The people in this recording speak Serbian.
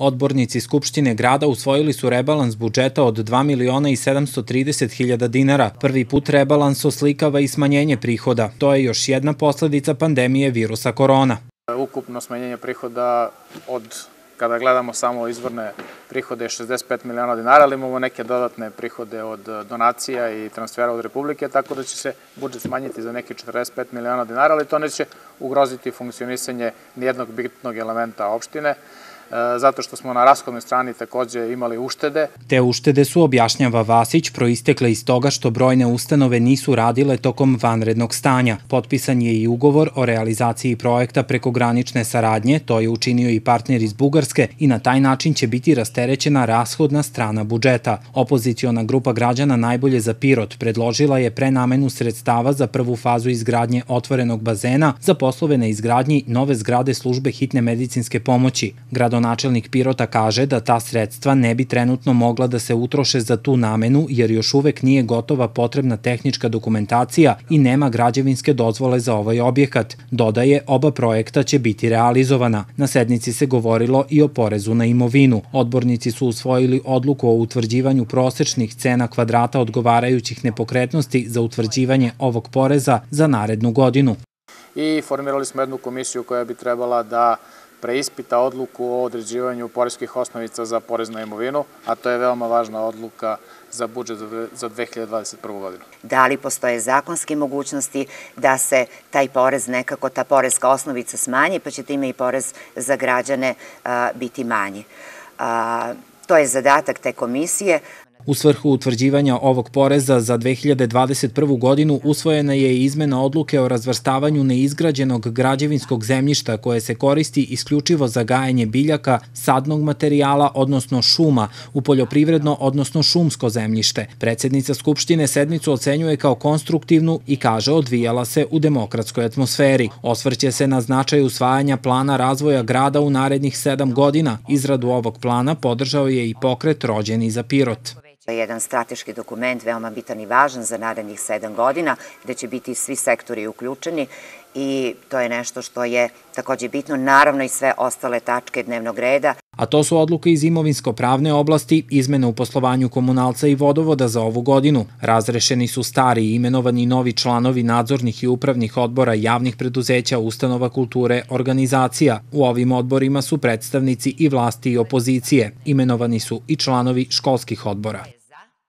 Odbornici Skupštine grada usvojili su rebalans budžeta od 2 miliona i 730 hiljada dinara. Prvi put rebalans oslikava i smanjenje prihoda. To je još jedna posledica pandemije virusa korona. Ukupno smanjenje prihoda od kada gledamo samo izvorne prihode je 65 miliona dinara, ali imamo neke dodatne prihode od donacija i transfera od Republike, tako da će se budžet smanjiti za neke 45 miliona dinara, ali to neće ugroziti funkcionisanje nijednog bitnog elementa opštine. E, zato što smo na rashodnoj strani takođe imali uštede. Te uštede su, objašnjava Vasić, proistekle iz toga što brojne ustanove nisu radile tokom vanrednog stanja. Potpisan je i ugovor o realizaciji projekta prekogranične saradnje, to je učinio i partner iz Bugarske i na taj način će biti rasterećena rashodna strana budžeta. Opoziciona grupa građana najbolje za Pirot predložila je prenamenu sredstava za prvu fazu izgradnje otvorenog bazena za poslove na izgradnji nove zgrade službe hitne medicinske pomoći. Gradom gradonačelnik Pirota kaže da ta sredstva ne bi trenutno mogla da se utroše za tu namenu jer još uvek nije gotova potrebna tehnička dokumentacija i nema građevinske dozvole za ovaj objekat. Dodaje, oba projekta će biti realizovana. Na sednici se govorilo i o porezu na imovinu. Odbornici su usvojili odluku o utvrđivanju prosečnih cena kvadrata odgovarajućih nepokretnosti za utvrđivanje ovog poreza za narednu godinu. I formirali smo jednu komisiju koja bi trebala da preispita odluku o određivanju poreskih osnovica za poreznu imovinu, a to je veoma važna odluka za budžet za 2021. godinu. Da li postoje zakonske mogućnosti da se taj porez nekako, ta porezka osnovica smanji, pa će time i porez za građane biti manji? A, to je zadatak te komisije. U svrhu utvrđivanja ovog poreza za 2021. godinu usvojena je izmena odluke o razvrstavanju neizgrađenog građevinskog zemljišta koje se koristi isključivo za gajanje biljaka, sadnog materijala, odnosno šuma, u poljoprivredno, odnosno šumsko zemljište. Predsednica Skupštine sednicu ocenjuje kao konstruktivnu i kaže odvijala se u demokratskoj atmosferi. Osvrće se na značaj usvajanja plana razvoja grada u narednih sedam godina. Izradu ovog plana podržao je i pokret rođeni za Pirot. Da jedan strateški dokument, veoma bitan i važan za narednih sedam godina, gde će biti svi sektori uključeni i to je nešto što je takođe bitno, naravno i sve ostale tačke dnevnog reda. A to su odluke iz imovinsko-pravne oblasti, izmene u poslovanju komunalca i vodovoda za ovu godinu. Razrešeni su stari i imenovani novi članovi nadzornih i upravnih odbora javnih preduzeća, ustanova kulture, organizacija. U ovim odborima su predstavnici i vlasti i opozicije. Imenovani su i članovi školskih odbora.